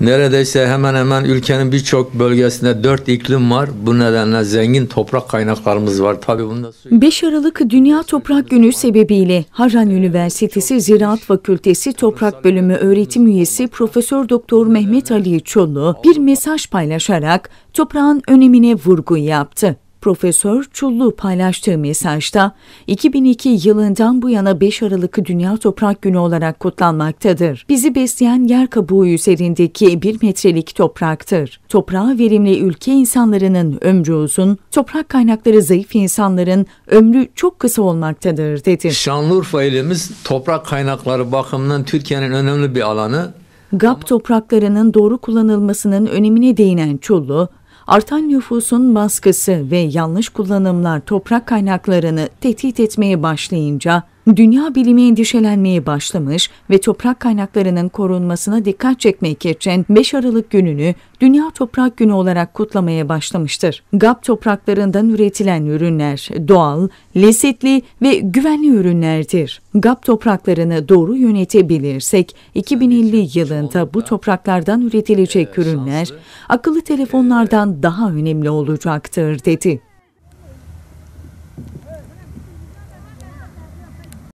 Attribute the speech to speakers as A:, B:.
A: Neredeyse hemen hemen ülkenin birçok bölgesinde dört iklim var. Bu nedenle zengin toprak kaynaklarımız var. Tabii bunda su.
B: 5 Aralık Dünya Toprak Günü sebebiyle Harran Üniversitesi Ziraat Fakültesi Toprak Bölümü öğretim üyesi Profesör Doktor Mehmet Ali Çolu bir mesaj paylaşarak toprağın önemine vurgu yaptı. Profesör Çullu paylaştığı mesajda 2002 yılından bu yana 5 Aralık'ı Dünya Toprak Günü olarak kutlanmaktadır. Bizi besleyen yer kabuğu üzerindeki 1 metrelik topraktır. Toprağa verimli ülke insanlarının ömrü uzun, toprak kaynakları zayıf insanların ömrü çok kısa olmaktadır dedi.
A: Şanlıurfa ilimiz toprak kaynakları bakımından Türkiye'nin önemli bir alanı.
B: GAP topraklarının doğru kullanılmasının önemine değinen Çullu, Artan nüfusun baskısı ve yanlış kullanımlar toprak kaynaklarını tehdit etmeye başlayınca dünya bilimi endişelenmeye başlamış ve toprak kaynaklarının korunmasına dikkat çekmek için 5 Aralık gününü Dünya Toprak Günü olarak kutlamaya başlamıştır. GAP topraklarından üretilen ürünler doğal, lezzetli ve güvenli ürünlerdir. GAP topraklarını doğru yönetebilirsek 2050 hani yılında bu topraklardan üretilecek ee, ürünler akıllı telefonlardan ee, daha önemli olacaktır dedi.